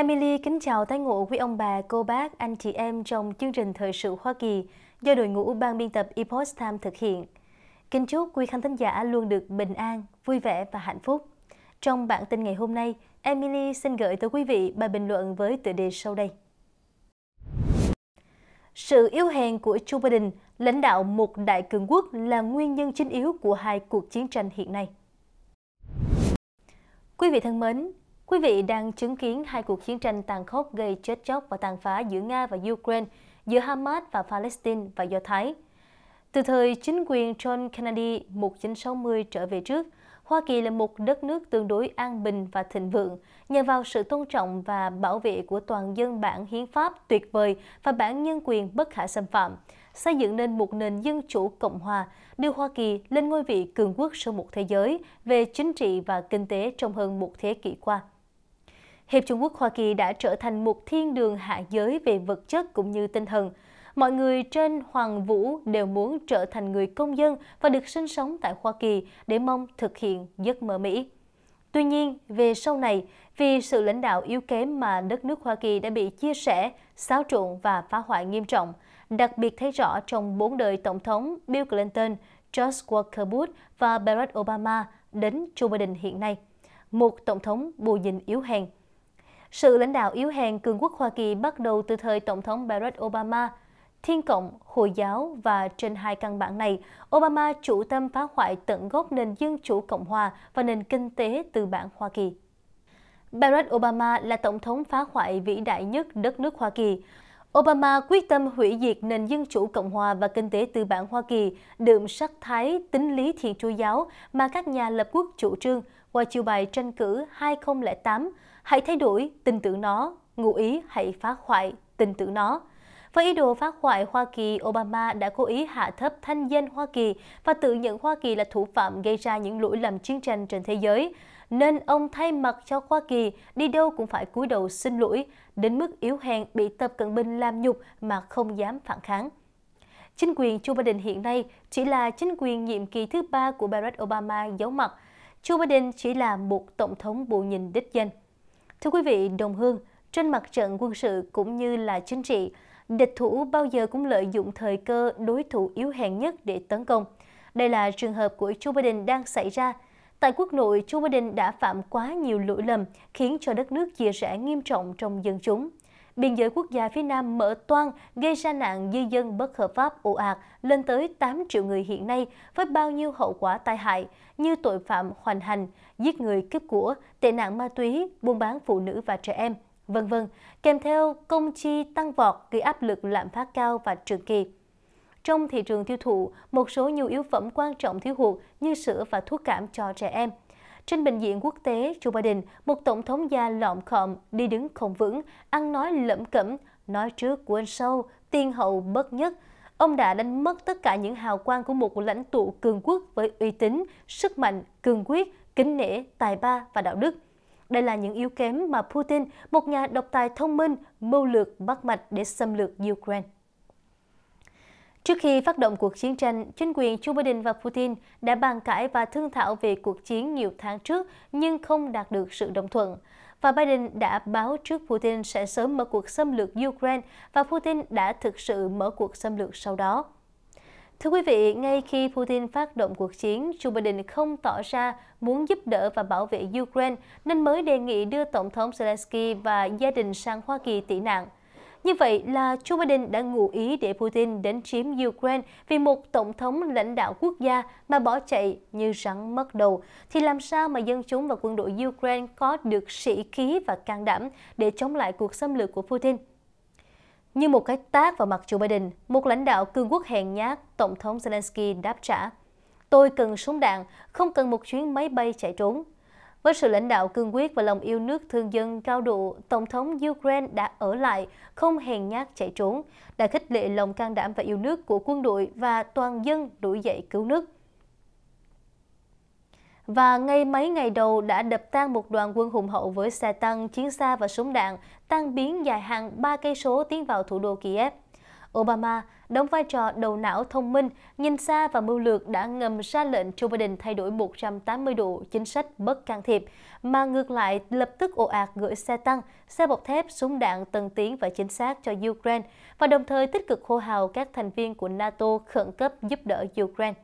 Emily kính chào tái ngộ quý ông bà, cô bác, anh chị em trong chương trình Thời sự Hoa Kỳ do đội ngũ ban biên tập Epoch Time thực hiện. Kính chúc quý khán thính giả luôn được bình an, vui vẻ và hạnh phúc. Trong bản tin ngày hôm nay, Emily xin gửi tới quý vị bài bình luận với tựa đề sau đây. Sự yếu hèn của Joe Biden, lãnh đạo một đại cường quốc là nguyên nhân chính yếu của hai cuộc chiến tranh hiện nay. Quý vị thân mến, Quý vị đang chứng kiến hai cuộc chiến tranh tàn khốc gây chết chóc và tàn phá giữa Nga và Ukraine, giữa Hamas và Palestine và Do Thái. Từ thời chính quyền John Kennedy 1960 trở về trước, Hoa Kỳ là một đất nước tương đối an bình và thịnh vượng, nhờ vào sự tôn trọng và bảo vệ của toàn dân bản hiến pháp tuyệt vời và bản nhân quyền bất khả xâm phạm, xây dựng nên một nền dân chủ cộng hòa, đưa Hoa Kỳ lên ngôi vị cường quốc số một thế giới về chính trị và kinh tế trong hơn một thế kỷ qua. Hiệp Trung Quốc Hoa Kỳ đã trở thành một thiên đường hạ giới về vật chất cũng như tinh thần. Mọi người trên Hoàng Vũ đều muốn trở thành người công dân và được sinh sống tại Hoa Kỳ để mong thực hiện giấc mơ Mỹ. Tuy nhiên, về sau này, vì sự lãnh đạo yếu kém mà đất nước Hoa Kỳ đã bị chia sẻ, xáo trộn và phá hoại nghiêm trọng, đặc biệt thấy rõ trong bốn đời Tổng thống Bill Clinton, George Walker Bush và Barack Obama đến Joe Biden hiện nay. Một Tổng thống bù nhìn yếu hèn, sự lãnh đạo yếu hèn cường quốc Hoa Kỳ bắt đầu từ thời Tổng thống Barack Obama. Thiên Cộng, Hồi giáo và trên hai căn bản này, Obama chủ tâm phá hoại tận gốc nền dân chủ Cộng hòa và nền kinh tế tư bản Hoa Kỳ. Barack Obama là tổng thống phá hoại vĩ đại nhất đất nước Hoa Kỳ. Obama quyết tâm hủy diệt nền dân chủ Cộng hòa và kinh tế tư bản Hoa Kỳ, đượm sắc thái tính lý thiền chúa giáo mà các nhà lập quốc chủ trương qua chiều bài tranh cử 2008 Hãy thay đổi, tin tưởng nó, ngụ ý hãy phá hoại, tin tưởng nó. Với ý đồ phá hoại Hoa Kỳ, Obama đã cố ý hạ thấp thanh danh Hoa Kỳ và tự nhận Hoa Kỳ là thủ phạm gây ra những lỗi lầm chiến tranh trên thế giới. Nên ông thay mặt cho Hoa Kỳ đi đâu cũng phải cúi đầu xin lỗi, đến mức yếu hèn bị Tập Cận Bình làm nhục mà không dám phản kháng. Chính quyền Joe Biden hiện nay chỉ là chính quyền nhiệm kỳ thứ ba của Barack Obama giấu mặt. Joe Biden chỉ là một tổng thống bộ nhìn đích danh. Thưa quý vị, đồng hương, trên mặt trận quân sự cũng như là chính trị, địch thủ bao giờ cũng lợi dụng thời cơ đối thủ yếu hèn nhất để tấn công. Đây là trường hợp của Joe Biden đang xảy ra. Tại quốc nội, Joe Biden đã phạm quá nhiều lỗi lầm, khiến cho đất nước chia rẽ nghiêm trọng trong dân chúng biên giới quốc gia phía Nam mở toang gây ra nạn di dân bất hợp pháp ồ ạt lên tới 8 triệu người hiện nay với bao nhiêu hậu quả tai hại như tội phạm hoành hành, giết người cướp của, tệ nạn ma túy, buôn bán phụ nữ và trẻ em, vân vân, kèm theo công chi tăng vọt gây áp lực lạm phát cao và trường kỳ. Trong thị trường tiêu thụ, một số nhu yếu phẩm quan trọng thiếu hụt như sữa và thuốc cảm cho trẻ em – trên bình diện quốc tế, Joe Biden, một tổng thống già lọm khọm, đi đứng không vững, ăn nói lẫm cẩm, nói trước quên sâu, tiên hậu bất nhất. Ông đã đánh mất tất cả những hào quang của một lãnh tụ cường quốc với uy tín, sức mạnh, cường quyết, kính nể, tài ba và đạo đức. Đây là những yếu kém mà Putin, một nhà độc tài thông minh, mưu lược bắt mạch để xâm lược Ukraine. Trước khi phát động cuộc chiến tranh, chính quyền Joe Biden và Putin đã bàn cãi và thương thảo về cuộc chiến nhiều tháng trước nhưng không đạt được sự đồng thuận. Và Biden đã báo trước Putin sẽ sớm mở cuộc xâm lược Ukraine và Putin đã thực sự mở cuộc xâm lược sau đó. Thưa quý vị, ngay khi Putin phát động cuộc chiến, Joe Biden không tỏ ra muốn giúp đỡ và bảo vệ Ukraine nên mới đề nghị đưa Tổng thống Zelensky và gia đình sang Hoa Kỳ tị nạn. Như vậy là Joe Biden đã ngụ ý để Putin đến chiếm Ukraine vì một tổng thống lãnh đạo quốc gia mà bỏ chạy như rắn mất đầu. Thì làm sao mà dân chúng và quân đội Ukraine có được sĩ khí và can đảm để chống lại cuộc xâm lược của Putin? Như một cái tác vào mặt Joe Biden, một lãnh đạo cương quốc hèn nhát, Tổng thống Zelensky đáp trả. Tôi cần súng đạn, không cần một chuyến máy bay chạy trốn. Với sự lãnh đạo cương quyết và lòng yêu nước thương dân cao độ, Tổng thống Ukraine đã ở lại, không hèn nhát chạy trốn, đã khích lệ lòng can đảm và yêu nước của quân đội và toàn dân đuổi dậy cứu nước. Và ngay mấy ngày đầu đã đập tan một đoàn quân hùng hậu với xe tăng, chiến xa và súng đạn, tan biến dài hàng 3 cây số tiến vào thủ đô Kiev. Obama đóng vai trò đầu não thông minh, nhìn xa và mưu lược đã ngầm ra lệnh Joe Biden thay đổi 180 độ chính sách bất can thiệp, mà ngược lại lập tức ồ ạt gửi xe tăng, xe bọc thép, súng đạn tân tiến và chính xác cho Ukraine và đồng thời tích cực hô hào các thành viên của NATO khẩn cấp giúp đỡ Ukraine.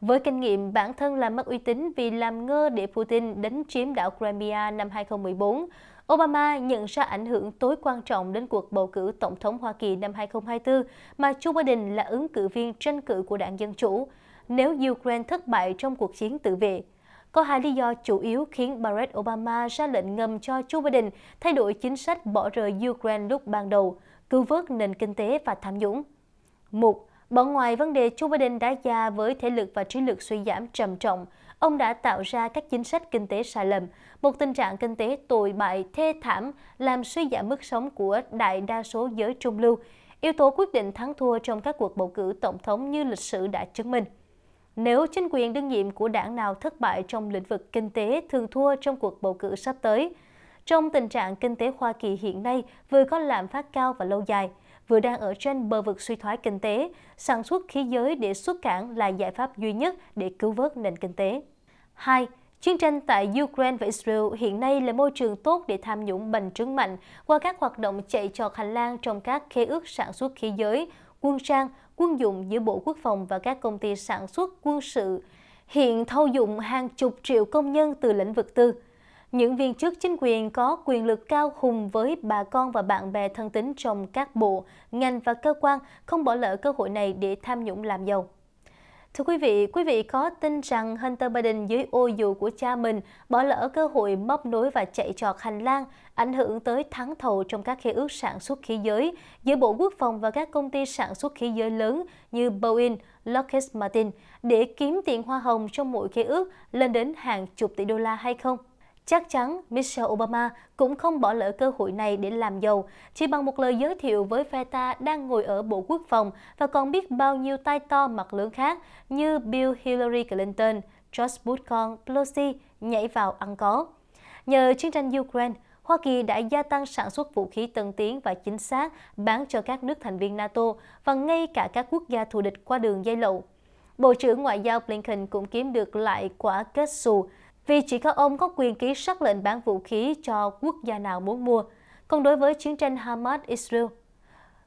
Với kinh nghiệm bản thân làm mất uy tín vì làm ngơ để Putin đánh chiếm đảo Crimea năm 2014, Obama nhận ra ảnh hưởng tối quan trọng đến cuộc bầu cử Tổng thống Hoa Kỳ năm 2024 mà Joe Biden là ứng cử viên tranh cử của đảng Dân Chủ nếu Ukraine thất bại trong cuộc chiến tự vệ. Có hai lý do chủ yếu khiến Barack Obama ra lệnh ngầm cho Joe Biden thay đổi chính sách bỏ rời Ukraine lúc ban đầu, cứu vớt nền kinh tế và tham nhũng. Một, Bỏ ngoài vấn đề Joe Biden đã già với thể lực và trí lực suy giảm trầm trọng, ông đã tạo ra các chính sách kinh tế sai lầm, một tình trạng kinh tế tồi bại thê thảm làm suy giảm mức sống của đại đa số giới trung lưu, yếu tố quyết định thắng thua trong các cuộc bầu cử tổng thống như lịch sử đã chứng minh. Nếu chính quyền đương nhiệm của đảng nào thất bại trong lĩnh vực kinh tế thường thua trong cuộc bầu cử sắp tới, trong tình trạng kinh tế Hoa Kỳ hiện nay vừa có lạm phát cao và lâu dài – vừa đang ở trên bờ vực suy thoái kinh tế, sản xuất khí giới để xuất cảng là giải pháp duy nhất để cứu vớt nền kinh tế. 2. Chiến tranh tại Ukraine và Israel hiện nay là môi trường tốt để tham nhũng bành trướng mạnh qua các hoạt động chạy trọt hành lang trong các khế ước sản xuất khí giới, quân trang, quân dụng giữa Bộ Quốc phòng và các công ty sản xuất quân sự. Hiện thâu dụng hàng chục triệu công nhân từ lĩnh vực tư những viên chức chính quyền có quyền lực cao hùng với bà con và bạn bè thân tín trong các bộ, ngành và cơ quan không bỏ lỡ cơ hội này để tham nhũng làm giàu. Thưa quý vị, quý vị có tin rằng Hunter Biden dưới ô dù của cha mình bỏ lỡ cơ hội móc nối và chạy trọt hành lang, ảnh hưởng tới thắng thầu trong các khế ước sản xuất khí giới giữa Bộ Quốc phòng và các công ty sản xuất khí giới lớn như Boeing, Lockheed Martin để kiếm tiền hoa hồng trong mỗi khế ước lên đến hàng chục tỷ đô la hay không? Chắc chắn Michelle Obama cũng không bỏ lỡ cơ hội này để làm giàu, chỉ bằng một lời giới thiệu với phe ta đang ngồi ở Bộ Quốc phòng và còn biết bao nhiêu tay to mặt lớn khác như Bill Hillary Clinton, George Bush con Pelosi nhảy vào ăn có. Nhờ chiến tranh Ukraine, Hoa Kỳ đã gia tăng sản xuất vũ khí tân tiến và chính xác bán cho các nước thành viên NATO và ngay cả các quốc gia thù địch qua đường dây lậu. Bộ trưởng Ngoại giao Blinken cũng kiếm được lại quả kết xù vì chỉ có ông có quyền ký sắc lệnh bán vũ khí cho quốc gia nào muốn mua. Còn đối với chiến tranh Hamas-Israel,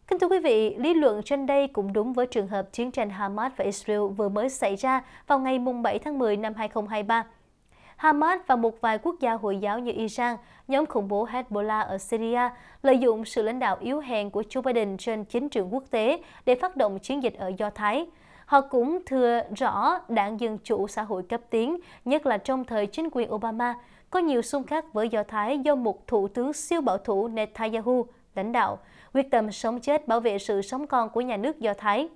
Kính thưa quý vị, lý luận trên đây cũng đúng với trường hợp chiến tranh Hamas và Israel vừa mới xảy ra vào ngày 7 tháng 10 năm 2023. Hamas và một vài quốc gia Hồi giáo như Iran, nhóm khủng bố Hezbollah ở Syria lợi dụng sự lãnh đạo yếu hèn của Joe Biden trên chính trường quốc tế để phát động chiến dịch ở Do Thái, Họ cũng thừa rõ đảng Dân Chủ Xã hội cấp tiến, nhất là trong thời chính quyền Obama, có nhiều xung khắc với Do Thái do một thủ tướng siêu bảo thủ Netanyahu lãnh đạo, quyết tâm sống chết bảo vệ sự sống còn của nhà nước Do Thái.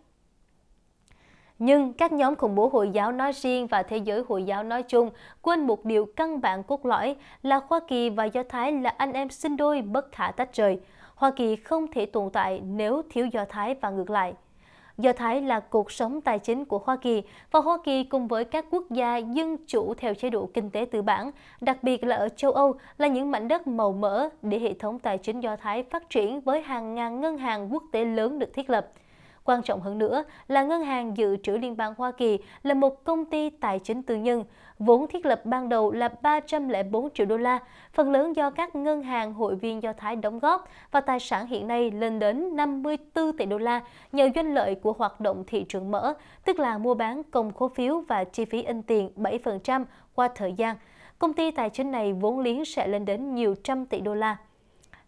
Nhưng các nhóm khủng bố Hồi giáo nói riêng và thế giới Hồi giáo nói chung quên một điều căn bản cốt lõi là Hoa Kỳ và Do Thái là anh em sinh đôi bất khả tách rời. Hoa Kỳ không thể tồn tại nếu thiếu Do Thái và ngược lại do Thái là cuộc sống tài chính của Hoa Kỳ và Hoa Kỳ cùng với các quốc gia dân chủ theo chế độ kinh tế tư bản, đặc biệt là ở châu Âu là những mảnh đất màu mỡ để hệ thống tài chính do Thái phát triển với hàng ngàn ngân hàng quốc tế lớn được thiết lập. Quan trọng hơn nữa là Ngân hàng Dự trữ Liên bang Hoa Kỳ là một công ty tài chính tư nhân, vốn thiết lập ban đầu là 304 triệu đô la, phần lớn do các ngân hàng hội viên Do Thái đóng góp và tài sản hiện nay lên đến 54 tỷ đô la nhờ doanh lợi của hoạt động thị trường mở, tức là mua bán công khố phiếu và chi phí in tiền 7% qua thời gian. Công ty tài chính này vốn liếng sẽ lên đến nhiều trăm tỷ đô la.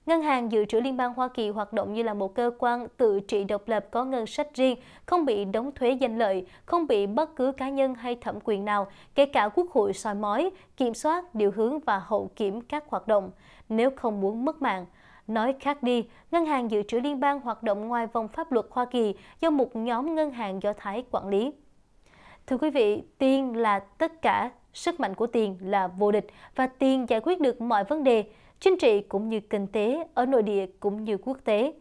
Ngân hàng Dự trữ Liên bang Hoa Kỳ hoạt động như là một cơ quan tự trị độc lập có ngân sách riêng, không bị đóng thuế danh lợi, không bị bất cứ cá nhân hay thẩm quyền nào, kể cả quốc hội soi mói, kiểm soát, điều hướng và hậu kiểm các hoạt động, nếu không muốn mất mạng. Nói khác đi, Ngân hàng Dự trữ Liên bang hoạt động ngoài vòng pháp luật Hoa Kỳ do một nhóm ngân hàng do Thái quản lý. Thưa quý vị, tiền là tất cả, sức mạnh của tiền là vô địch và tiền giải quyết được mọi vấn đề chính trị cũng như kinh tế ở nội địa cũng như quốc tế.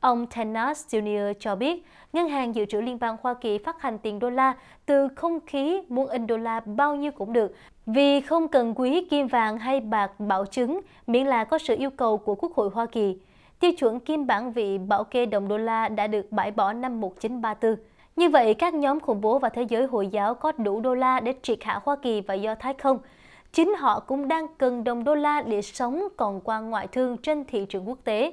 Ông Tenas Jr. cho biết, Ngân hàng Dự trữ Liên bang Hoa Kỳ phát hành tiền đô la từ không khí muốn in đô la bao nhiêu cũng được, vì không cần quý kim vàng hay bạc bảo chứng, miễn là có sự yêu cầu của Quốc hội Hoa Kỳ. Tiêu chuẩn kim bản vị bảo kê đồng đô la đã được bãi bỏ năm 1934. Như vậy, các nhóm khủng bố và thế giới Hồi giáo có đủ đô la để triệt hạ Hoa Kỳ và Do Thái không? chính họ cũng đang cần đồng đô la để sống còn qua ngoại thương trên thị trường quốc tế.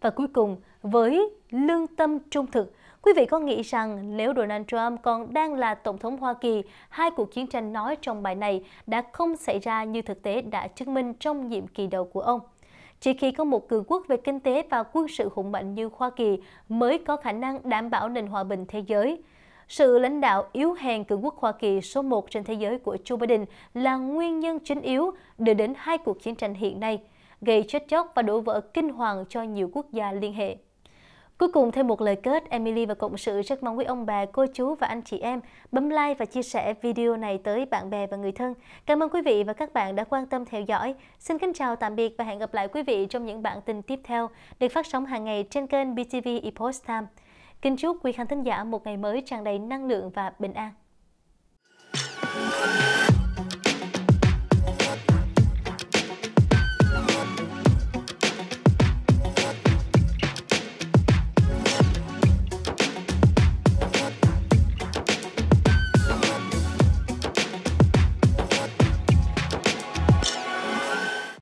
Và cuối cùng, với lương tâm trung thực, quý vị có nghĩ rằng nếu Donald Trump còn đang là Tổng thống Hoa Kỳ, hai cuộc chiến tranh nói trong bài này đã không xảy ra như thực tế đã chứng minh trong nhiệm kỳ đầu của ông? Chỉ khi có một cường quốc về kinh tế và quân sự hùng mạnh như Hoa Kỳ mới có khả năng đảm bảo nền hòa bình thế giới. Sự lãnh đạo yếu hèn cường quốc Hoa Kỳ số 1 trên thế giới của Joe Biden là nguyên nhân chính yếu đưa đến hai cuộc chiến tranh hiện nay, gây chết chóc và đổ vỡ kinh hoàng cho nhiều quốc gia liên hệ. Cuối cùng thêm một lời kết, Emily và Cộng sự rất mong quý ông bà, cô chú và anh chị em bấm like và chia sẻ video này tới bạn bè và người thân. Cảm ơn quý vị và các bạn đã quan tâm theo dõi. Xin kính chào tạm biệt và hẹn gặp lại quý vị trong những bản tin tiếp theo được phát sóng hàng ngày trên kênh BTV Epoch Time. Kính chúc quý khán thính giả một ngày mới tràn đầy năng lượng và bình an.